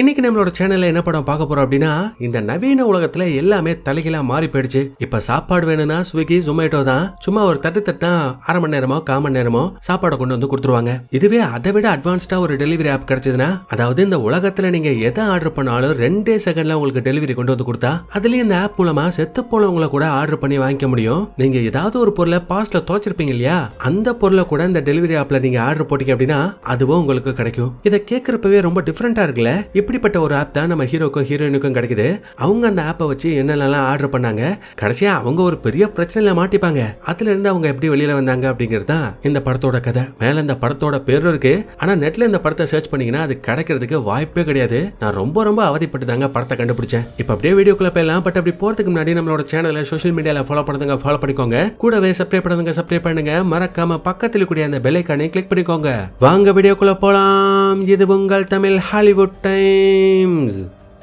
இன்னைக்கு நம்மளோட சேனல்ல என்ன படம் பார்க்க போறோம் அப்படின்னா இந்த நவீன உலகத்துல எல்லாமே தலைகளா மாறி போயிடுச்சு இப்ப சாப்பாடு வேணும்னா ஸ்விக்கி ஜொமேட்டோ தான் சும்மா ஒரு தட்டு தட்டினா அரை மணி நேரமோ கால் மணி நேரமோ சாப்பாடை கொண்டு வந்து கொடுத்துருவாங்க இதுவே அதை விட அட்வான்ஸ்டா ஒரு டெலிவரி ஆப் கிடைச்சதுன்னா அதாவது இந்த உலகத்துல நீங்க எதை ஆர்டர் பண்ணாலும் ரெண்டே செகண்ட்ல உங்களுக்கு டெலிவரி கொண்டு வந்து கொடுத்தா அதுலயும் இந்த ஆப் மூலமா செத்து போனவங்கள கூட ஆர்டர் பண்ணி வாங்கிக்க முடியும் நீங்க ஏதாவது ஒரு பொருளை பாஸ்ட்ல தொலைச்சிருப்பீங்க இல்லையா அந்த பொருளை கூட இந்த டெலிவரி ஆப்ல நீங்க ஆர்டர் போட்டீங்க அப்படின்னா அதுவும் உங்களுக்கு கிடைக்கும் இதை கேட்கறப்பவே ரொம்ப டிஃபரெண்டா இருக்குல்ல இப்படிப்பட்ட ஒரு ஆப் தான் நம்ம ஹீரோக்கும் ஹீரோயினுக்கும் கிடைக்குது அவங்க அந்த ஆப்பை வச்சு என்னென்னலாம் ஆர்டர் பண்ணாங்க கடைசியாக அவங்க ஒரு பெரிய பிரச்சனையில் மாட்டிப்பாங்க அதுலேருந்து அவங்க எப்படி வெளியில் வந்தாங்க அப்படிங்கிறது தான் இந்த படத்தோட கதை மேலே இந்த படத்தோட பேரும் இருக்கு ஆனால் நெட்டில் இந்த படத்தை சர்ச் பண்ணிங்கன்னா அது கிடைக்கிறதுக்கு வாய்ப்பே கிடையாது நான் ரொம்ப ரொம்ப அவதிப்பட்டு தாங்க படத்தை கண்டுபிடிச்சேன் இப்போ அப்படியே வீடியோக்குள்ளே போயிடலாம் பட் அப்படி போகிறதுக்கு முன்னாடி நம்மளோட சேனலை சோஷியல் மீடியாவில் ஃபாலோ பண்ணுறதுங்க ஃபாலோ பண்ணிக்கோங்க கூடவே சப்ஸ்கிரைப் பண்ணுங்க சப்ஸ்கிரைப் பண்ணுங்க மறக்காம பக்கத்தில் கூடிய அந்த பெல்லைக்கானே கிளிக் பண்ணிக்கோங்க வாங்க வீடியோக்குள்ளே போகலாம் வணக்கம் இது உங்கள் தமிழ் ஹாலிவுட் டைம்ஸ்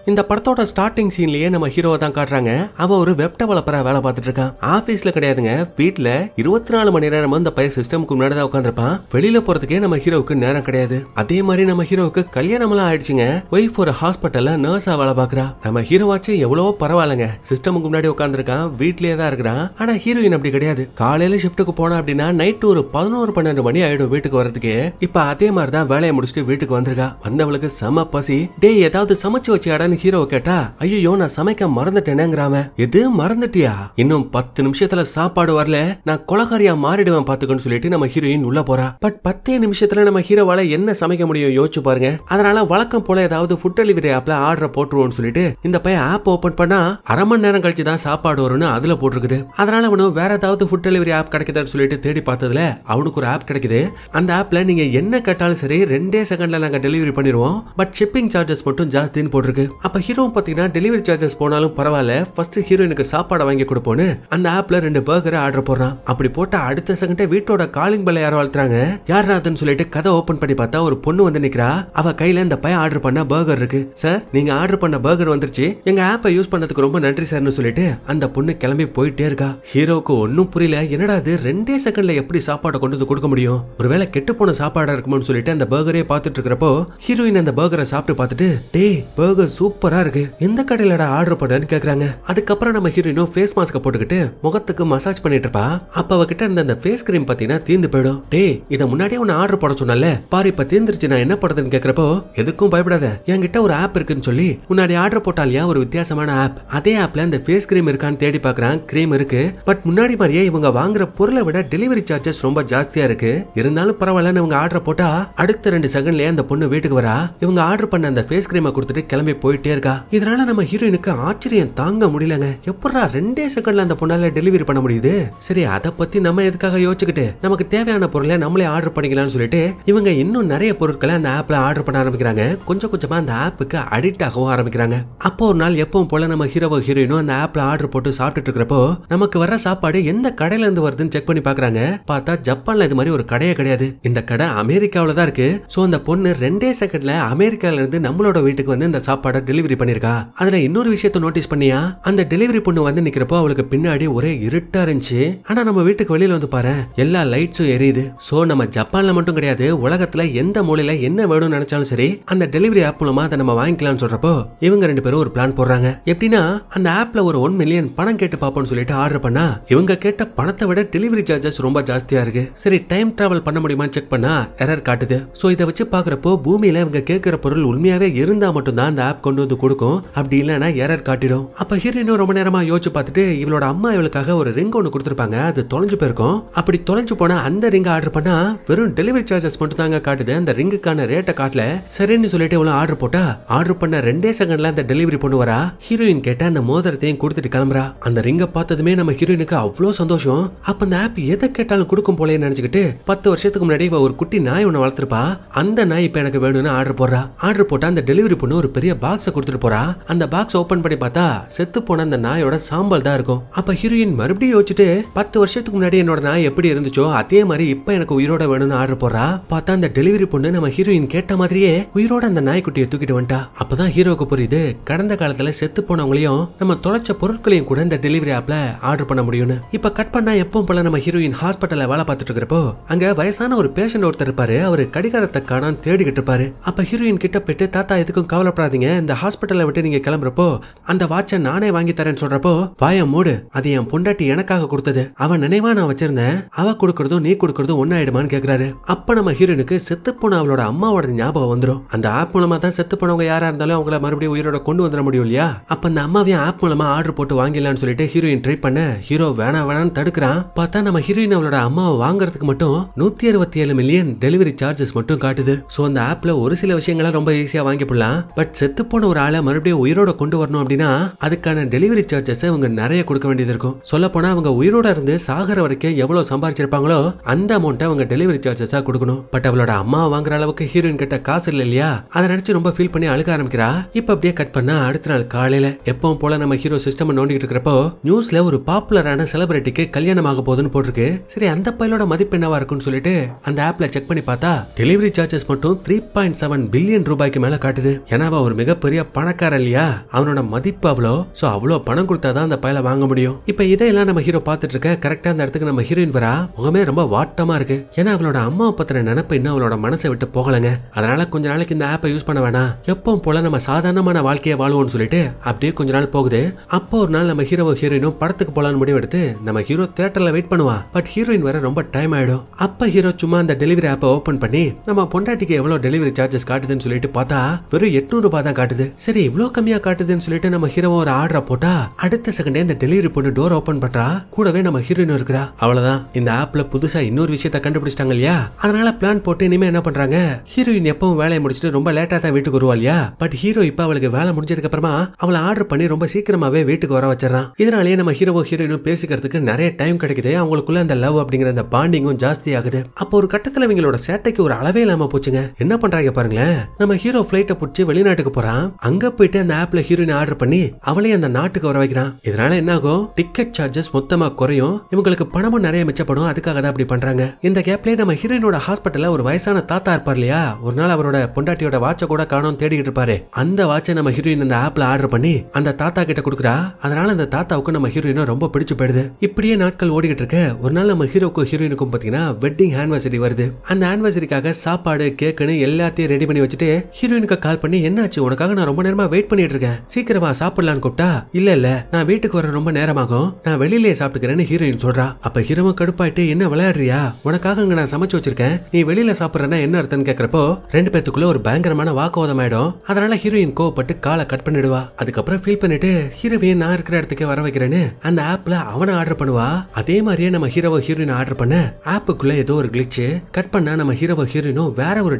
இந்த படத்தோட ஸ்டார்டிங் சீன்லயே நம்ம ஹீரோ தான் காட்டுறாங்க அவன் ஒரு வெப் டெவலப்பரா வேலை பார்த்துட்டு இருக்கான் ஆபீஸ்ல கிடையாதுங்க வீட்டுல இருபத்தி நாலு மணி நேரம் இந்த பையன் சிஸ்டமுக்கு முன்னாடி தான் உட்காந்துருப்பான் வெளியில போறதுக்கே நம்ம ஹீரோவுக்கு நேரம் கிடையாது அதே மாதிரி நம்ம ஹீரோவுக்கு கல்யாணம் எல்லாம் ஆயிடுச்சுங்க ஒய்ஃப் ஒரு ஹாஸ்பிட்டல்ல நர்ஸா வேலை பாக்குறா நம்ம ஹீரோவாச்சும் எவ்வளவோ பரவாயில்லங்க சிஸ்டமுக்கு முன்னாடி உட்காந்துருக்கான் வீட்லயே தான் இருக்கிறான் ஆனா ஹீரோயின் அப்படி கிடையாது காலையில ஷிஃப்ட்டுக்கு போனா அப்படின்னா நைட் ஒரு பதினோரு பன்னெண்டு மணி ஆயிடும் வீட்டுக்கு வரதுக்கு இப்ப அதே மாதிரி தான் வேலையை முடிச்சுட்டு வீட்டுக்கு வந்திருக்கா வந்தவளுக்கு செம பசி டே ஏதாவது சமைச்சு வச்சு இடன்னு ஹீரோ கேட்டா ஐயோ நான் சமைக்க மறந்துட்டேனேங்கிறாம எது மறந்துட்டியா இன்னும் பத்து நிமிஷத்துல சாப்பாடு வரல நான் கொலகாரியா மாறிடுவேன் பாத்துக்கன்னு சொல்லிட்டு நம்ம ஹீரோயின் உள்ள போறா பட் பத்தே நிமிஷத்துல நம்ம ஹீரோவால என்ன சமைக்க முடியும் யோசிச்சு பாருங்க அதனால வழக்கம் போல ஏதாவது ஃபுட் டெலிவரி ஆப்ல ஆர்டர் போட்டுருவோம்னு சொல்லிட்டு இந்த பையன் ஆப் ஓபன் பண்ணா அரை மணி நேரம் கழிச்சு தான் சாப்பாடு வரும்னு அதுல போட்டிருக்குது அதனால அவனும் வேற ஏதாவது ஃபுட் டெலிவரி ஆப் கிடைக்குதுன்னு சொல்லிட்டு தேடி பார்த்ததுல அவனுக்கு ஒரு ஆப் கிடைக்குது அந்த ஆப்ல நீங்க என்ன கேட்டாலும் சரி ரெண்டே செகண்ட்ல நாங்க டெலிவரி பண்ணிடுவோம் பட் ஷிப்பிங் சார்ஜஸ் மட்டும் ஜாஸ்தின்னு போட்டிருக்கு அப்போ ஹீரோவும் பார்த்தீங்கன்னா டெலிவரி சார்ஜஸ் போனாலும் பரவாயில்ல ஃபர்ஸ்ட் ஹீரோயினுக்கு சாப்பாடு வாங்கி கொடுப்போன்னு அந்த ஆப்ல ரெண்டு பர்கரை ஆர்டர் போடுறான் அப்படி போட்டால் அடுத்த செகண்டே வீட்டோட காலிங் பெல்ல யாரோ அழுத்துறாங்க யார் அதுன்னு சொல்லிட்டு கதை ஓப்பன் பண்ணி பார்த்தா ஒரு பொண்ணு வந்து நிக்கிறா அவ கையில இந்த பையன் ஆர்டர் பண்ண பர்கர் இருக்கு சார் நீங்க ஆர்டர் பண்ண பர்கர் வந்துருச்சு எங்க ஆப்பை யூஸ் பண்ணதுக்கு ரொம்ப நன்றி சார்னு சொல்லிட்டு அந்த பொண்ணு கிளம்பி போயிட்டே இருக்கா ஹீரோவுக்கு ஒன்னும் புரியல என்னடா அது ரெண்டே செகண்ட்ல எப்படி சாப்பாடை கொண்டு வந்து கொடுக்க முடியும் ஒருவேளை கெட்டு போன சாப்பாடா இருக்குமோன்னு சொல்லிட்டு அந்த பர்கரே பார்த்துட்டு இருக்கிறப்போ ஹீரோயின் அந்த பர்கரை சாப்பிட்டு பார்த்துட்டு டே பர்கர் சூப்பர் சூப்பரா இருக்கு எந்த கடையிலடா ஆர்டர் பண்ணு கேக்குறாங்க அதுக்கப்புறம் நம்ம ஹீரோயினும் ஃபேஸ் மாஸ்க போட்டுக்கிட்டு முகத்துக்கு மசாஜ் பண்ணிட்டு இருப்பா அப்ப அவகிட்ட இருந்த அந்த ஃபேஸ் கிரீம் பாத்தீங்கன்னா தீர்ந்து போயிடும் டே இதை முன்னாடியே உன்னை ஆர்டர் போட சொன்னால பாரு இப்ப தீந்துருச்சு நான் என்ன பண்ணுறதுன்னு கேக்குறப்போ எதுக்கும் பயப்படாத என்கிட்ட ஒரு ஆப் இருக்குன்னு சொல்லி முன்னாடி ஆர்டர் போட்டாலியா ஒரு வித்தியாசமான ஆப் அதே ஆப்ல இந்த ஃபேஸ் கிரீம் இருக்கான்னு தேடி பாக்குறான் கிரீம் இருக்கு பட் முன்னாடி மாதிரியே இவங்க வாங்குற பொருளை விட டெலிவரி சார்ஜஸ் ரொம்ப ஜாஸ்தியா இருக்கு இருந்தாலும் பரவாயில்லன்னு இவங்க ஆர்டர் போட்டா அடுத்த ரெண்டு செகண்ட்லயே அந்த பொண்ணு வீட்டுக்கு வரா இவங்க ஆர்டர் பண்ண அந்த ஃபேஸ் கிரீமை கொடுத்துட்டு கிளம்பி போயிட்டு போயிட்டே இருக்கா இதனால நம்ம ஹீரோயினுக்கு ஆச்சரியம் தாங்க முடியலங்க எப்படா ரெண்டே செகண்ட்ல அந்த பொண்ணால டெலிவரி பண்ண முடியுது சரி அதை பத்தி நம்ம எதுக்காக யோசிச்சுக்கிட்டு நமக்கு தேவையான பொருளை நம்மளே ஆர்டர் பண்ணிக்கலாம்னு சொல்லிட்டு இவங்க இன்னும் நிறைய பொருட்களை அந்த ஆப்ல ஆர்டர் பண்ண ஆரம்பிக்கிறாங்க கொஞ்சம் கொஞ்சமா அந்த ஆப்புக்கு அடிக்ட் ஆகவும் ஆரம்பிக்கிறாங்க அப்போ ஒரு நாள் எப்பவும் போல நம்ம ஹீரோவோ ஹீரோயினும் அந்த ஆப்ல ஆர்டர் போட்டு சாப்பிட்டுட்டு இருக்கிறப்போ நமக்கு வர சாப்பாடு எந்த கடையில இருந்து வருதுன்னு செக் பண்ணி பாக்குறாங்க பார்த்தா ஜப்பான்ல இது மாதிரி ஒரு கடையே கிடையாது இந்த கடை அமெரிக்காவில தான் இருக்கு சோ அந்த பொண்ணு ரெண்டே செகண்ட்ல அமெரிக்கால இருந்து நம்மளோட வீட்டுக்கு வந்து இந்த சாப்பாடை டெலிவரி பண்ணிருக்கா அதுல இன்னொரு விஷயத்த நோட்டீஸ் பண்ணியா அந்த டெலிவரி பொண்ணு வந்து நிக்கிறப்போ அவளுக்கு பின்னாடி ஒரே இருட்டா இருந்துச்சு ஆனா நம்ம வீட்டுக்கு வெளியில வந்து பாரு எல்லா லைட்ஸும் எரியுது சோ நம்ம ஜப்பான்ல மட்டும் கிடையாது உலகத்துல எந்த மூலையில என்ன வேணும்னு நினைச்சாலும் சரி அந்த டெலிவரி ஆப் மூலமா அதை நம்ம வாங்கிக்கலாம்னு சொல்றப்போ இவங்க ரெண்டு பேரும் ஒரு பிளான் போடுறாங்க எப்படின்னா அந்த ஆப்ல ஒரு ஒன் மில்லியன் பணம் கேட்டு பாப்போம்னு சொல்லிட்டு ஆர்டர் பண்ணா இவங்க கேட்ட பணத்தை விட டெலிவரி சார்ஜஸ் ரொம்ப ஜாஸ்தியா இருக்கு சரி டைம் டிராவல் பண்ண முடியுமான்னு செக் பண்ணா எரர் காட்டுது சோ இதை வச்சு பாக்குறப்போ பூமியில இவங்க கேட்கிற பொருள் உண்மையாவே இருந்தா மட்டும்தான் அந்த ஆப் கொண்டு கொண்டு வந்து கொடுக்கும் அப்படி இல்லைன்னா எரர் காட்டிடும் அப்ப ஹீரோயினும் ரொம்ப நேரமா யோசிச்சு பார்த்துட்டு இவளோட அம்மா இவளுக்காக ஒரு ரிங் ஒன்று கொடுத்துருப்பாங்க அது தொலைஞ்சு போயிருக்கும் அப்படி தொலைஞ்சு போனா அந்த ரிங் ஆர்டர் பண்ணா வெறும் டெலிவரி சார்ஜஸ் மட்டும் தாங்க காட்டுது அந்த ரிங்குக்கான ரேட்டை காட்டல சரின்னு சொல்லிட்டு இவ்வளவு ஆர்டர் போட்டா ஆர்டர் பண்ண ரெண்டே செகண்ட்ல அந்த டெலிவரி பொண்ணு வரா ஹீரோயின் கேட்ட அந்த மோதிரத்தையும் கொடுத்துட்டு கிளம்புறா அந்த ரிங்கை பார்த்ததுமே நம்ம ஹீரோயினுக்கு அவ்வளோ சந்தோஷம் அப்ப அந்த ஆப் எதை கேட்டாலும் கொடுக்கும் போலேன்னு நினைச்சுக்கிட்டு பத்து வருஷத்துக்கு முன்னாடி ஒரு குட்டி நாய் ஒன்று வளர்த்துருப்பா அந்த நாய் இப்ப எனக்கு வேணும்னு ஆர்டர் போடுறா ஆர்டர் போட்டா அந்த டெலிவரி பொண்ணு ஒரு பெரிய பாக்ஸ் பாக்ஸை கொடுத்துட்டு போறா அந்த பாக்ஸ் ஓபன் பண்ணி பார்த்தா செத்து போன அந்த நாயோட சாம்பல் தான் இருக்கும் அப்ப ஹீரோயின் மறுபடியும் யோசிச்சுட்டு பத்து வருஷத்துக்கு முன்னாடி என்னோட நாய் எப்படி இருந்துச்சோ அதே மாதிரி இப்ப எனக்கு உயிரோட வேணும்னு ஆர்டர் போறா பார்த்தா அந்த டெலிவரி பொண்ணு நம்ம ஹீரோயின் கேட்ட மாதிரியே உயிரோட அந்த நாய்க்குட்டியை தூக்கிட்டு வந்துட்டா அப்பதான் ஹீரோக்கு புரியுது கடந்த காலத்துல செத்து போனவங்களையும் நம்ம தொலைச்ச பொருட்களையும் கூட இந்த டெலிவரி ஆப்ல ஆர்டர் பண்ண முடியும்னு இப்ப கட் பண்ணா எப்பவும் போல நம்ம ஹீரோயின் ஹாஸ்பிட்டல்ல வேலை பார்த்துட்டு இருக்கிறப்போ அங்க வயசான ஒரு பேஷண்ட் ஒருத்தர் இருப்பாரு அவர் கடிகாரத்தை காணாம தேடிக்கிட்டு இருப்பாரு அப்ப ஹீரோயின் கிட்ட போயிட்டு தாத்தா எதுக்கும் கவலைப்படாதீங்க இந்த ஹாஸ்பிட்டலை விட்டு நீங்க கிளம்புறப்போ அந்த வாட்சை நானே வாங்கி தரேன்னு சொல்றப்போ வாய மூடு அது என் பொண்டாட்டி எனக்காக கொடுத்தது அவன் நினைவா நான் வச்சிருந்தேன் அவ கொடுக்கறதும் நீ கொடுக்கறதும் ஒன்னாயிடுமான்னு கேக்குறாரு அப்ப நம்ம ஹீரோனுக்கு செத்து போன அவளோட அம்மாவோட ஞாபகம் வந்துடும் அந்த ஆப் மூலமா தான் செத்து போனவங்க யாரா இருந்தாலும் அவங்கள மறுபடியும் உயிரோட கொண்டு வந்துட முடியும் இல்லையா அப்ப அந்த அம்மாவையும் ஆப் மூலமா ஆர்டர் போட்டு வாங்கிடலாம்னு சொல்லிட்டு ஹீரோயின் ட்ரை பண்ண ஹீரோ வேணா வேணாம்னு தடுக்கிறான் பார்த்தா நம்ம ஹீரோயின் அவளோட அம்மாவை வாங்குறதுக்கு மட்டும் நூத்தி அறுபத்தி ஏழு மில்லியன் டெலிவரி சார்ஜஸ் மட்டும் காட்டுது சோ அந்த ஆப்ல ஒரு சில விஷயங்களை ரொம்ப ஈஸியா வாங்கிப்படலாம் பட் செத்து போன ஒரு ஆளை மறுபடியும் உயிரோட கொண்டு வரணும் அப்படின்னா அதுக்கான டெலிவரி சார்ஜஸ் அவங்க நிறைய கொடுக்க வேண்டியது இருக்கும் சொல்ல போனா அவங்க உயிரோட இருந்து சாகிற வரைக்கும் எவ்வளவு சம்பாரிச்சிருப்பாங்களோ அந்த அமௌண்ட் அவங்க டெலிவரி சார்ஜஸா கொடுக்கணும் பட் அவளோட அம்மா வாங்குற அளவுக்கு ஹீரோயின் கிட்ட காசு இல்ல இல்லையா அதை நினைச்சு ரொம்ப ஃபீல் பண்ணி அழுக ஆரம்பிக்கிறா இப்ப அப்படியே கட் பண்ணா அடுத்த நாள் காலையில எப்பவும் போல நம்ம ஹீரோ சிஸ்டம் நோண்டிட்டு இருக்கிறப்போ நியூஸ்ல ஒரு பாப்புலரான செலிபிரிட்டிக்கு கல்யாணம் ஆக போகுதுன்னு போட்டிருக்கு சரி அந்த பையலோட மதிப்பு என்னவா இருக்கும்னு சொல்லிட்டு அந்த ஆப்ல செக் பண்ணி பார்த்தா டெலிவரி சார்ஜஸ் மட்டும் த்ரீ பாயிண்ட் செவன் பில்லியன் ரூபாய்க்கு மேல காட்டுது ஏன்னா ஒரு மிகப்பெரிய பெரிய பணக்காரன் இல்லையா அவனோட மதிப்பு அவ்வளோ ஸோ அவ்வளோ பணம் கொடுத்தாதான் அந்த பயில வாங்க முடியும் இப்போ இதையெல்லாம் நம்ம ஹீரோ பார்த்துட்டு இருக்க கரெக்டாக அந்த இடத்துக்கு நம்ம ஹீரோயின் வரா முகமே ரொம்ப வாட்டமா இருக்கு ஏன்னா அவளோட அம்மாவை பத்தின நினப்பு இன்னும் அவளோட மனசை விட்டு போகலங்க அதனால கொஞ்ச நாளைக்கு இந்த ஆப்பை யூஸ் பண்ண வேணாம் எப்பவும் போல நம்ம சாதாரணமான வாழ்க்கையை வாழ்வோம்னு சொல்லிட்டு அப்படியே கொஞ்ச நாள் போகுது அப்போ ஒரு நாள் நம்ம ஹீரோ ஹீரோயினும் படத்துக்கு போலான்னு முடிவு எடுத்து நம்ம ஹீரோ தியேட்டர்ல வெயிட் பண்ணுவா பட் ஹீரோயின் வர ரொம்ப டைம் ஆயிடும் அப்ப ஹீரோ சும்மா அந்த டெலிவரி ஆப்பை ஓபன் பண்ணி நம்ம பொண்டாட்டிக்கு எவ்வளவு டெலிவரி சார்ஜஸ் காட்டுதுன்னு சொல்லிட்டு பார்த்தா வெறும் எட்நூறு ரூபாய் தான் காட்டுது காட்டுது சரி இவ்வளவு கம்மியா காட்டுதுன்னு சொல்லிட்டு நம்ம ஹீரோ ஒரு ஆர்டரை போட்டா அடுத்த செகண்டே இந்த டெலிவரி பொண்ணு டோர் ஓபன் பண்றா கூடவே நம்ம ஹீரோயின் இருக்கிறா அவ்வளவுதான் இந்த ஆப்ல புதுசா இன்னொரு விஷயத்த கண்டுபிடிச்சிட்டாங்க இல்லையா அதனால பிளான் போட்டு இனிமே என்ன பண்றாங்க ஹீரோயின் எப்பவும் வேலையை முடிச்சுட்டு ரொம்ப லேட்டா தான் வீட்டுக்கு வருவா இல்லையா பட் ஹீரோ இப்ப அவளுக்கு வேலை முடிஞ்சதுக்கு அப்புறமா அவளை ஆர்டர் பண்ணி ரொம்ப சீக்கிரமாவே வீட்டுக்கு வர வச்சிடறான் இதனாலேயே நம்ம ஹீரோவோ ஹீரோயினும் பேசிக்கிறதுக்கு நிறைய டைம் கிடைக்குது அவங்களுக்குள்ள அந்த லவ் அப்படிங்கிற அந்த பாண்டிங்கும் ஜாஸ்தி ஆகுது அப்போ ஒரு கட்டத்துல இவங்களோட சேட்டைக்கு ஒரு அளவே இல்லாம போச்சுங்க என்ன பண்றாங்க பாருங்களேன் நம்ம ஹீரோ பிளைட்டை பிடிச்சி வெளிநாட்டுக்கு போறான் அங்க போயிட்டு அந்த ஆப்ல ஹீரோயின் ஆர்டர் பண்ணி அவளே அந்த நாட்டுக்கு வர வைக்கிறான் இதனால என்ன ஆகும் டிக்கெட் சார்ஜஸ் மொத்தமா குறையும் இவங்களுக்கு பணமும் நிறைய மிச்சப்படும் அதுக்காக தான் அப்படி பண்றாங்க இந்த கேப்லயே நம்ம ஹீரோயினோட ஹாஸ்பிட்டல்ல ஒரு வயசான தாத்தா இருப்பார் இல்லையா ஒரு நாள் அவரோட பொண்டாட்டியோட வாட்சை கூட காணும் தேடிக்கிட்டு இருப்பாரு அந்த வாட்சை நம்ம ஹீரோயின் அந்த ஆப்ல ஆர்டர் பண்ணி அந்த தாத்தா கிட்ட கொடுக்குறா அதனால அந்த தாத்தாவுக்கு நம்ம ஹீரோயினும் ரொம்ப பிடிச்சு போயிடுது இப்படியே நாட்கள் ஓடிக்கிட்டு இருக்க ஒரு நாள் நம்ம ஹீரோக்கும் ஹீரோயினுக்கும் பாத்தீங்கன்னா வெட்டிங் ஆனிவர்சரி வருது அந்த ஆனிவர்சரிக்காக சாப்பாடு கேக்குன்னு எல்லாத்தையும் ரெடி பண்ணி வச்சுட்டு ஹீரோயினுக்கு கால் பண்ணி என்னாச்சு உனக்காக நான் ரொம்ப நேரமா வெயிட் பண்ணிட்டு இருக்கேன் சீக்கிரமா சாப்பிடலான்னு கூப்பிட்டா இல்ல இல்ல நான் வீட்டுக்கு வர ரொம்ப நேரமாகும் நான் வெளியிலேயே சாப்பிட்டுக்கிறேன்னு ஹீரோயின் சொல்றா அப்ப ஹீரோவை கடுப்பாயிட்டு என்ன விளையாடுறியா உனக்காக அங்க நான் சமைச்சு வச்சிருக்கேன் நீ வெளியில சாப்பிடுறேன்னா என்ன அர்த்தம்னு கேக்குறப்போ ரெண்டு பேத்துக்குள்ள ஒரு பயங்கரமான வாக்குவாதம் ஆயிடும் அதனால ஹீரோயின் கோவப்பட்டு காலை கட் பண்ணிடுவா அதுக்கப்புறம் ஃபீல் பண்ணிட்டு ஹீரோவையை நான் இருக்கிற இடத்துக்கு வர வைக்கிறேன்னு அந்த ஆப்ல அவனை ஆர்டர் பண்ணுவா அதே மாதிரியே நம்ம ஹீரோவோ ஹீரோயின் ஆர்டர் பண்ண ஆப்புக்குள்ள ஏதோ ஒரு கிளிச்சு கட் பண்ணா நம்ம ஹீரோவோ ஹீரோயினும் வேற ஒரு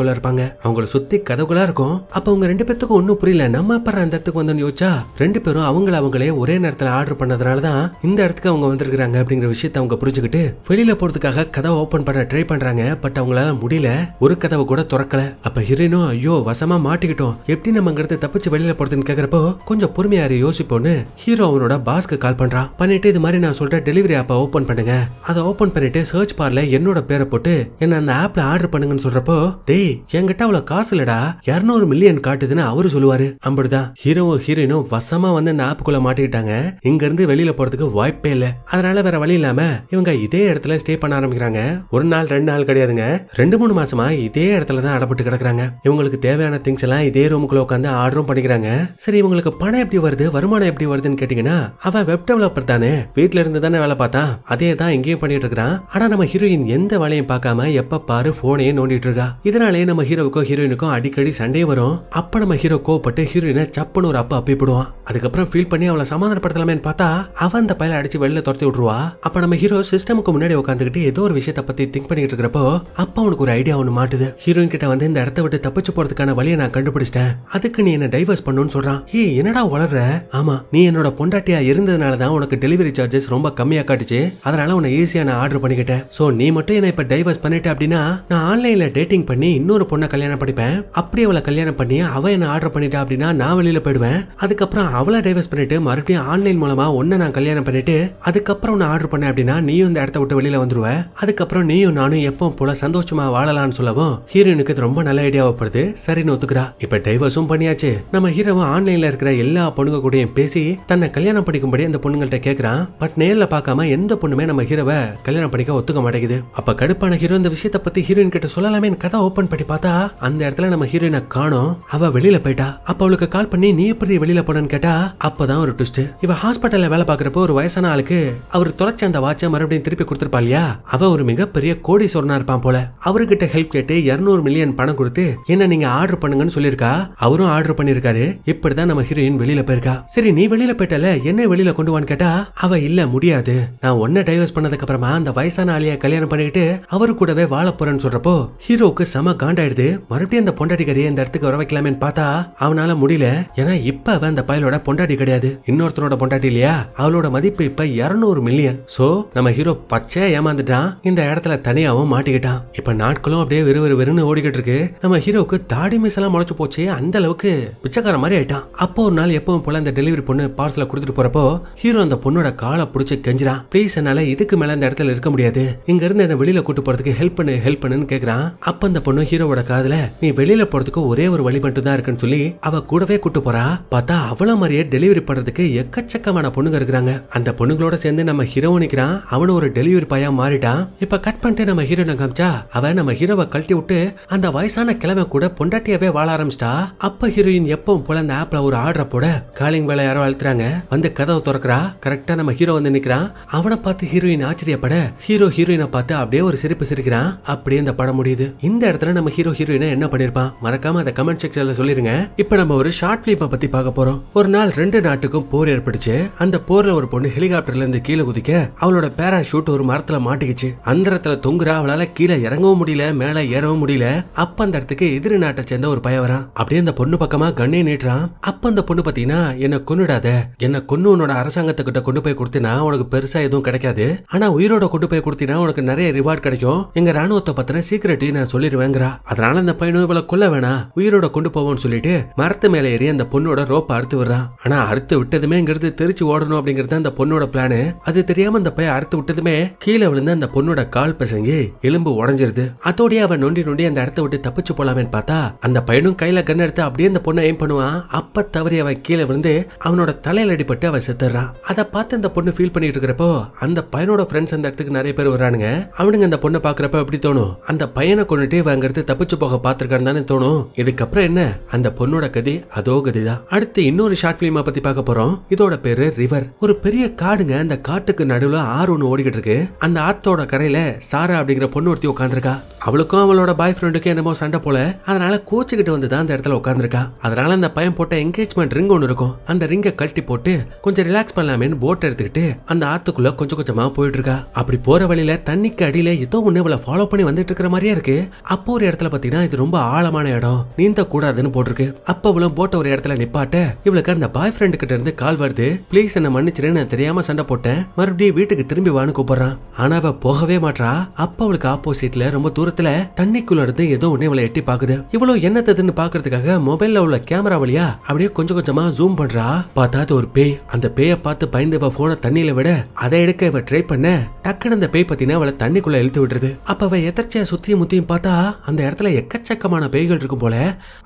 குள்ள இருப்பாங்க அவங்கள சுத்தி கதவுகளா இருக்கும் அப்ப அவங்க ரெண்டு பேர் இடத்துக்கு ஒன்றும் புரியல நம்ம அப்புறம் அந்த இடத்துக்கு வந்தோன்னு யோசிச்சா ரெண்டு பேரும் அவங்கள அவங்களே ஒரே நேரத்தில் ஆர்டர் பண்ணதுனால தான் இந்த இடத்துக்கு அவங்க வந்திருக்கிறாங்க அப்படிங்கிற விஷயத்த அவங்க புரிஞ்சுக்கிட்டு வெளியில போறதுக்காக கதவை ஓப்பன் பண்ண ட்ரை பண்றாங்க பட் அவங்களால முடியல ஒரு கதவை கூட திறக்கல அப்ப ஹிரனும் ஐயோ வசமா மாட்டிக்கிட்டோம் எப்படி நம்ம அங்கிருந்து தப்பிச்சு வெளியில போறதுன்னு கேக்குறப்போ கொஞ்சம் பொறுமையாரு யோசிப்போன்னு ஹீரோ அவனோட பாஸ்க்கு கால் பண்றான் பண்ணிட்டு இது மாதிரி நான் சொல்ற டெலிவரி ஆப்பை ஓப்பன் பண்ணுங்க அதை ஓப்பன் பண்ணிட்டு சர்ச் பார்ல என்னோட பேரை போட்டு என்ன அந்த ஆப்ல ஆர்டர் பண்ணுங்கன்னு சொல்றப்போ டேய் என்கிட்ட அவ்வளவு காசு இல்லடா இரநூறு மில்லியன் காட்டுதுன்னு அவரு சொல்லுவாரு அப்படிதான் ஹீரோவும் ஹீரோயினும் வசமா வந்து அந்த ஆப்புக்குள்ள மாட்டிக்கிட்டாங்க இங்க இருந்து வெளியில போறதுக்கு வாய்ப்பே இல்ல அதனால வேற வழி இல்லாம இவங்க இதே இடத்துல ஸ்டே பண்ண ஆரம்பிக்கிறாங்க ஒரு நாள் ரெண்டு நாள் கிடையாதுங்க ரெண்டு மூணு மாசமா இதே இடத்துல தான் அடப்பட்டு கிடக்குறாங்க இவங்களுக்கு தேவையான திங்ஸ் எல்லாம் இதே ரூமுக்குள்ள உட்காந்து ஆர்டரும் பண்ணிக்கிறாங்க சரி இவங்களுக்கு பணம் எப்படி வருது வருமானம் எப்படி வருதுன்னு கேட்டீங்கன்னா அவன் வெப் டெவலப்பர் தானே வீட்டுல இருந்து தானே வேலை பார்த்தா அதே தான் இங்கேயும் பண்ணிட்டு இருக்கிறான் ஆனா நம்ம ஹீரோயின் எந்த வேலையும் பார்க்காம எப்ப பாரு போனையே நோண்டிட்டு இருக்கா இதனாலேயே நம்ம ஹீரோவுக்கும் ஹீரோயினுக்கும் அடிக்கடி சண்டே வரும் அப்ப நம்ம ஹீரோ கோவப்பட்டு ஹீரோயினை சப்புன்னு ஒரு அப்பா அப்பி போடுவான் அதுக்கப்புறம் ஃபீல் பண்ணி அவளை சமாதானப்படுத்தலாமேன்னு பார்த்தா அவன் அந்த பையல அடிச்சு வெளில துரத்தி விட்டுருவா அப்ப நம்ம ஹீரோ சிஸ்டமுக்கு முன்னாடி உட்காந்துக்கிட்டு ஏதோ ஒரு விஷயத்தை பத்தி திங்க் பண்ணிட்டு இருக்கிறப்போ அப்பா உனக்கு ஒரு ஐடியா ஒன்று மாட்டுது ஹீரோயின் கிட்ட வந்து இந்த இடத்த விட்டு தப்பிச்சு போறதுக்கான வழியை நான் கண்டுபிடிச்சிட்டேன் அதுக்கு நீ என்ன டைவர்ஸ் பண்ணுன்னு சொல்றான் ஏ என்னடா வளர்ற ஆமா நீ என்னோட பொண்டாட்டியா இருந்ததுனால தான் உனக்கு டெலிவரி சார்ஜஸ் ரொம்ப கம்மியா காட்டுச்சு அதனால உன்னை ஈஸியா நான் ஆர்டர் பண்ணிக்கிட்டேன் சோ நீ மட்டும் என்ன இப்ப டைவர்ஸ் பண்ணிட்ட அப்படின்னா நான் ஆன்லைன்ல டேட்டிங் பண்ணி இன்னொரு பொண்ணை கல்யாணம் படிப்பேன் அப்படி அவளை கல்யாணம் பண்ணி அவ ஆர்டர் பண்ணிட்டா அப்படின்னா நான் வெளியில போயிடுவேன் அதுக்கப்புறம் அவளை டைவர்ஸ் பண்ணிட்டு மறுபடியும் ஆன்லைன் மூலமா ஒன்ன நான் கல்யாணம் பண்ணிட்டு அதுக்கப்புறம் நான் ஆர்டர் பண்ண அப்படின்னா நீயும் இந்த இடத்த விட்டு வெளியில வந்துருவ அதுக்கப்புறம் நீயும் நானும் எப்போ போல சந்தோஷமா வாழலாம்னு சொல்லவும் ஹீரோயினுக்கு ரொம்ப நல்ல ஐடியாவை படுது சரின்னு ஒத்துக்கிறா இப்ப டைவர்ஸும் பண்ணியாச்சு நம்ம ஹீரோவும் ஆன்லைன்ல இருக்கிற எல்லா பொண்ணுங்க கூடயும் பேசி தன்னை கல்யாணம் பண்ணிக்கும்படி அந்த பொண்ணுங்கள்ட்ட கேக்குறான் பட் நேர்ல பார்க்காம எந்த பொண்ணுமே நம்ம ஹீரோவை கல்யாணம் பண்ணிக்க ஒத்துக்க மாட்டேங்குது அப்ப கடுப்பான ஹீரோ இந்த விஷயத்த பத்தி ஹீரோயின் கிட்ட சொல்லலாமே கதை ஓபன் பண்ணி பார்த்தா அந்த இடத்துல நம்ம ஹீரோயினை காணும் அவ வெளியில வெளியில போயிட்டா அப்ப அவளுக்கு கால் பண்ணி நீ எப்படி வெளியில போனன்னு கேட்டா அப்பதான் ஒரு ட்விஸ்ட் இவ ஹாஸ்பிட்டல்ல வேலை பாக்குறப்போ ஒரு வயசான ஆளுக்கு அவர் தொலைச்ச அந்த வாட்ச மறுபடியும் திருப்பி கொடுத்துருப்பா இல்லையா அவ ஒரு மிகப்பெரிய கோடி சொன்னா இருப்பான் போல அவர்கிட்ட ஹெல்ப் கேட்டு இருநூறு மில்லியன் பணம் கொடுத்து என்ன நீங்க ஆர்டர் பண்ணுங்கன்னு சொல்லியிருக்கா அவரும் ஆர்டர் பண்ணிருக்காரு இப்படிதான் நம்ம ஹீரோயின் வெளியில போயிருக்கா சரி நீ வெளியில போயிட்டல என்ன வெளியில கொண்டு வான்னு கேட்டா அவ இல்ல முடியாது நான் ஒன்ன டைவர்ஸ் பண்ணதுக்கு அப்புறமா அந்த வயசான ஆளிய கல்யாணம் பண்ணிட்டு அவரு கூடவே வாழ போறேன்னு சொல்றப்போ ஹீரோக்கு செம காண்டாயிடுது மறுபடியும் அந்த பொண்டாடிக்காரிய இந்த இடத்துக்கு வர வைக்கலாமே பார்த்தா பார்த்தா அவனால முடியல ஏன்னா இப்ப அவன் அந்த பயலோட பொண்டாட்டி கிடையாது இன்னொருத்தனோட பொண்டாட்டி இல்லையா அவளோட மதிப்பு இப்ப இருநூறு மில்லியன் சோ நம்ம ஹீரோ பச்சையா ஏமாந்துட்டான் இந்த இடத்துல தனியாவும் மாட்டிக்கிட்டான் இப்ப நாட்களும் அப்படியே விறுவிறு வெறுன்னு ஓடிக்கிட்டு இருக்கு நம்ம ஹீரோக்கு தாடி மிஸ் எல்லாம் முளைச்சு போச்சு அந்த அளவுக்கு பிச்சைக்கார மாதிரி ஆயிட்டான் அப்போ ஒரு நாள் எப்பவும் போல அந்த டெலிவரி பொண்ணு பார்சல கொடுத்துட்டு போறப்போ ஹீரோ அந்த பொண்ணோட காலை பிடிச்சி கெஞ்சிரான் ப்ளீஸ் என்னால இதுக்கு மேல அந்த இடத்துல இருக்க முடியாது இங்க இருந்து என்ன வெளியில கூட்டு போறதுக்கு ஹெல்ப் பண்ணு ஹெல்ப் பண்ணுன்னு கேக்குறான் அப்ப அந்த பொண்ணு ஹீரோவோட காதல நீ வெளியில போறதுக்கு ஒரே ஒரு வழி மட்டும் தான் இருக்கு இருக்குன்னு சொல்லி அவ கூடவே கூட்டு போறா பார்த்தா அவள மாதிரியே டெலிவரி பண்றதுக்கு எக்கச்சக்கமான பொண்ணுங்க இருக்கிறாங்க அந்த பொண்ணுங்களோட சேர்ந்து நம்ம ஹீரோ அவனு ஒரு டெலிவரி பாயா மாறிட்டான் இப்ப கட் பண்ணிட்டு நம்ம ஹீரோனை காமிச்சா அவ நம்ம ஹீரோவை கழட்டி விட்டு அந்த வயசான கிழமை கூட பொண்டாட்டியாவே வாழ ஆரம்பிச்சிட்டா அப்ப ஹீரோயின் எப்பவும் போல அந்த ஆப்ல ஒரு ஆர்டர் போட காலிங் வேலை யாரோ அழுத்துறாங்க வந்து கதவை திறக்கிறா கரெக்டா நம்ம ஹீரோ வந்து நிக்கிறான் அவனை பார்த்து ஹீரோயின் ஆச்சரியப்பட ஹீரோ ஹீரோயினை பார்த்து அப்படியே ஒரு சிரிப்பு சிரிக்கிறான் அப்படியே இந்த படம் முடியுது இந்த இடத்துல நம்ம ஹீரோ ஹீரோயினை என்ன பண்ணிருப்பான் மறக்காம அந்த கமெண்ட் செக்ஷன்ல சொல்லி இருங்க இப்ப நம்ம ஒரு ஷார்ட் பிலிம் பத்தி பார்க்க போறோம் ஒரு நாள் ரெண்டு நாட்டுக்கும் போர் ஏற்பட்டுச்சு அந்த போர்ல ஒரு பொண்ணு ஹெலிகாப்டர்ல இருந்து கீழே குதிக்க அவளோட பேராஷூட் ஒரு மரத்துல மாட்டிக்கிச்சு அந்த இடத்துல தொங்குறா அவளால கீழே இறங்கவும் முடியல மேல ஏறவும் முடியல அப்ப அந்த இடத்துக்கு எதிரி நாட்டை சேர்ந்த ஒரு பயவரா அப்படியே அந்த பொண்ணு பக்கமா கண்ணே நீட்டுறான் அப்ப அந்த பொண்ணு பாத்தீங்கன்னா என்ன கொன்னுடாத என்ன கொன்னு உன்னோட அரசாங்கத்துக்கிட்ட கொண்டு போய் கொடுத்தினா உனக்கு பெருசா எதுவும் கிடைக்காது ஆனா உயிரோட கொண்டு போய் கொடுத்தினா உனக்கு நிறைய ரிவார்ட் கிடைக்கும் எங்க ராணுவத்தை பத்தின சீக்கிரட்டி நான் சொல்லிடுவேங்கிறா அதனால அந்த பையனும் இவளை கொல்ல வேணாம் உயிரோட கொண்டு போவோம்னு சொல்லிட்டு மரத்து மேல ஏறி அந்த பொண்ணோட ரோப்பை அறுத்து விடுறான் ஆனா அறுத்து விட்டதுமேங்கிறது தெரிச்சு ஓடணும் அப்படிங்கிறது அந்த பொண்ணோட பிளானு அது தெரியாம அந்த பையன் அறுத்து விட்டதுமே கீழே விழுந்து அந்த பொண்ணோட கால் பசங்கி எலும்பு உடஞ்சிருது அதோடய அவன் நொண்டி நொண்டி அந்த இடத்த விட்டு தப்பிச்சு போலாமேன்னு பார்த்தா அந்த பையனும் கையில கன் எடுத்து அப்படியே அந்த பொண்ணை எய்ம் பண்ணுவான் அப்ப தவறி அவன் கீழே விழுந்து அவனோட தலையில அடிபட்டு அவன் செத்துறான் அதை பார்த்து அந்த பொண்ணு ஃபீல் பண்ணிட்டு இருக்கிறப்போ அந்த பையனோட ஃப்ரெண்ட்ஸ் அந்த இடத்துக்கு நிறைய பேர் வரானுங்க அவனுங்க அந்த பொண்ணை பாக்குறப்ப எப்படி தோணும் அந்த பையனை கொண்டுட்டு இவங்க எடுத்து தப்பிச்சு போக பாத்துருக்கான்னு தானே தோணும் இதுக்கப்புறம் என்ன அந்த பொண்ணோட கதை அதோ கதை தான் அடுத்து இன்னொரு ஷார்ட் பிலிமா பத்தி பார்க்க போறோம் இதோட பேரு ரிவர் ஒரு பெரிய காடுங்க அந்த காட்டுக்கு நடுவுல ஆறு ஒன்று ஓடிக்கிட்டு இருக்கு அந்த ஆத்தோட கரையில சாரா அப்படிங்கிற பொண்ணு ஒருத்தி உட்காந்துருக்கா அவளுக்கும் அவளோட பாய் ஃப்ரெண்டுக்கும் என்னமோ சண்டை போல அதனால கோச்சுக்கிட்டு வந்து தான் அந்த இடத்துல உட்காந்துருக்கா அதனால அந்த பையன் போட்ட என்கேஜ்மெண்ட் ரிங் ஒன்று இருக்கும் அந்த ரிங்கை கழட்டி போட்டு கொஞ்சம் ரிலாக்ஸ் பண்ணலாமேன்னு போட் எடுத்துக்கிட்டு அந்த ஆத்துக்குள்ள கொஞ்சம் கொஞ்சமா போயிட்டு இருக்கா அப்படி போற வழியில தண்ணிக்கு அடியில ஏதோ ஒண்ணு இவளை ஃபாலோ பண்ணி வந்துட்டு இருக்கிற மாதிரியே இருக்கு அப்போ ஒரு இடத்துல பாத்தீங்கன்னா இது ரொம்ப ஆழமான இடம் நீந்த கூடாதுன்னு போட்டு போட்டிருக்கு அப்ப அவளும் போட்ட ஒரு இடத்துல நிப்பாட்ட இவளுக்கு அந்த பாய் ஃப்ரெண்ட் கிட்ட இருந்து கால் வருது பிளீஸ் என்ன மன்னிச்சிருன்னு தெரியாம சண்டை போட்டேன் மறுபடியும் வீட்டுக்கு திரும்பி வான்னு கூப்பிடுறான் ஆனா அவ போகவே மாட்டா அப்ப அவளுக்கு ஆப்போசிட்ல ரொம்ப தூரத்துல தண்ணிக்குள்ள இருந்து ஏதோ ஒண்ணு இவளை எட்டி பாக்குது இவ்வளவு என்னத்ததுன்னு பாக்குறதுக்காக மொபைல்ல உள்ள கேமரா வழியா அப்படியே கொஞ்சம் கொஞ்சமா ஜூம் பண்றா பார்த்தா அது ஒரு பேய் அந்த பேய பார்த்து பயந்து போன தண்ணியில விட அதை எடுக்க இவ ட்ரை பண்ண டக்குன்னு அந்த பேய் பத்தின அவளை தண்ணிக்குள்ள இழுத்து விடுறது அப்ப அவ எதர்ச்சியா சுத்தியும் முத்தியும் பார்த்தா அந்த இடத்துல எக்கச்சக்கமான பேய்கள் இருக்கும் போல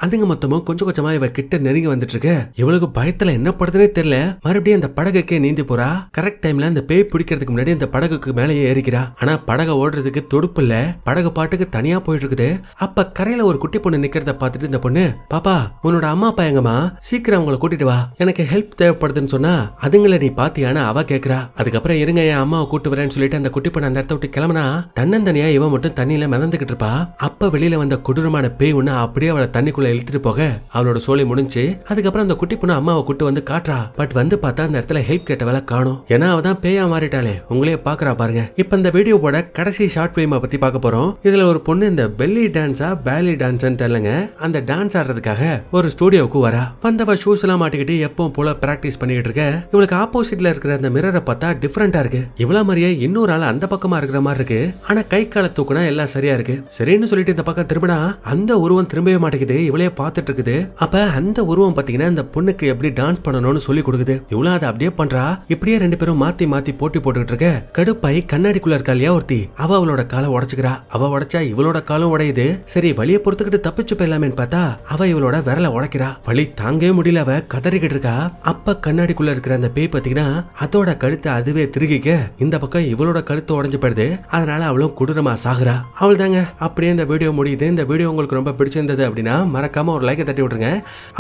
அதுங்க மொத்தம் சத்தமும் கொஞ்சம் கொஞ்சமா இவ கிட்ட நெருங்கி வந்துட்டு இருக்க இவளுக்கு பயத்துல என்ன படுதுனே தெரியல மறுபடியும் அந்த படகுக்கே நீந்தி போறா கரெக்ட் டைம்ல அந்த பேய் பிடிக்கிறதுக்கு முன்னாடி அந்த படகுக்கு மேலேயே ஏறிக்கிறா ஆனா படக ஓடுறதுக்கு தொடுப்பு இல்ல படகு பாட்டுக்கு தனியா போயிட்டு இருக்குது அப்ப கரையில ஒரு குட்டி பொண்ணு நிக்கிறத பாத்துட்டு இந்த பொண்ணு பாப்பா உன்னோட அம்மா அப்பா எங்கம்மா சீக்கிரம் அவங்கள கூட்டிட்டு வா எனக்கு ஹெல்ப் தேவைப்படுதுன்னு சொன்னா அதுங்களை நீ பாத்தியான்னு அவ கேக்குறா அதுக்கப்புறம் இருங்க என் அம்மாவை கூட்டு வரேன்னு சொல்லிட்டு அந்த குட்டி பொண்ணு அந்த இடத்த விட்டு கிளம்புனா தன்னந்தனியா இவன் மட்டும் தண்ணியில மிதந்துகிட்டு இருப்பா அப்ப வெளியில வந்த கொடூரமான பேய் ஒண்ணு அப்படியே அவளை தண்ணிக்குள்ள இழுத்துட்டு போக அவளோட சோழி முடிஞ்சு அதுக்கப்புறம் அந்த குட்டி பொண்ணு அம்மாவை கூட்டு வந்து காட்டுறா பட் வந்து பார்த்தா அந்த இடத்துல ஹெல்ப் கேட்ட வேலை காணும் ஏன்னா அவ பேயா மாறிட்டாளே உங்களே பாக்குறா பாருங்க இப்ப இந்த வீடியோவோட கடைசி ஷார்ட் ஃபிலிமை பத்தி பார்க்க போறோம் இதுல ஒரு பொண்ணு இந்த பெல்லி டான்ஸா பேலி டான்ஸ் தெரியலங்க அந்த டான்ஸ் ஆடுறதுக்காக ஒரு ஸ்டுடியோவுக்கு வரா வந்தவ ஷூஸ் எல்லாம் மாட்டிக்கிட்டு எப்பவும் போல பிராக்டிஸ் பண்ணிட்டு இருக்க இவளுக்கு ஆப்போசிட்ல இருக்கிற அந்த மிரரை பார்த்தா டிஃபரெண்டா இருக்கு இவ்வளவு மாதிரியே இன்னொரு ஆள் அந்த பக்கமா இருக்கிற மாதிரி இருக்கு ஆனா கை கால தூக்குனா எல்லாம் சரியா இருக்கு சரின்னு சொல்லிட்டு இந்த பக்கம் திரும்பினா அந்த உருவம் திரும்பவே மாட்டேங்குது இவளே பார்த்து பார்த்துட்டு இருக்குது அப்ப அந்த உருவம் பாத்தீங்கன்னா இந்த பொண்ணுக்கு எப்படி டான்ஸ் பண்ணணும்னு சொல்லி கொடுக்குது இவ்வளவு அதை அப்படியே பண்றா இப்படியே ரெண்டு பேரும் மாத்தி மாத்தி போட்டி போட்டுக்கிட்டு இருக்க கடுப்பாய் கண்ணாடிக்குள்ள இருக்கா இல்லையா ஒருத்தி அவ அவளோட காலை உடச்சுக்கிறா அவ உடச்சா இவளோட காலம் உடையுது சரி வழிய பொறுத்துக்கிட்டு தப்பிச்சு போயிடலாமேன்னு பார்த்தா அவ இவளோட விரல உடைக்கிறா வழி தாங்கவே முடியல அவ கதறிக்கிட்டு இருக்கா அப்ப கண்ணாடிக்குள்ள இருக்கிற அந்த பேய் பாத்தீங்கன்னா அதோட கழுத்தை அதுவே திருகிக்க இந்த பக்கம் இவளோட கழுத்து உடஞ்சு போயிடுது அதனால அவளும் கொடூரமா சாகுறா அவள் தாங்க அப்படியே இந்த வீடியோ முடியுது இந்த வீடியோ உங்களுக்கு ரொம்ப பிடிச்சிருந்தது அப்படின்னா மறக்காம ஒரு லைக் லைக்கை தட்டி விட்ருங்க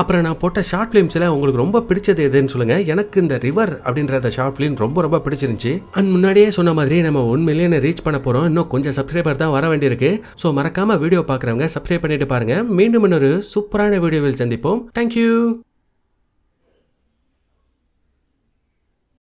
அப்புறம் நான் போட்ட ஷார்ட் ஃபிலிம்ஸில் உங்களுக்கு ரொம்ப பிடிச்சது எதுன்னு சொல்லுங்கள் எனக்கு இந்த ரிவர் அப்படின்ற அந்த ஷார்ட் ஃபிலிம் ரொம்ப ரொம்ப பிடிச்சிருந்துச்சு அண்ட் முன்னாடியே சொன்ன மாதிரி நம்ம ஒன் மில்லியனை ரீச் பண்ண போகிறோம் இன்னும் கொஞ்சம் சப்ஸ்கிரைபர் தான் வர வேண்டியிருக்கு ஸோ மறக்காமல் வீடியோ பார்க்குறவங்க சப்ஸ்கிரைப் பண்ணிட்டு பாருங்கள் மீண்டும் இன்னொரு சூப்பரான வீடியோவில் சந்திப்போம் தேங்க்யூ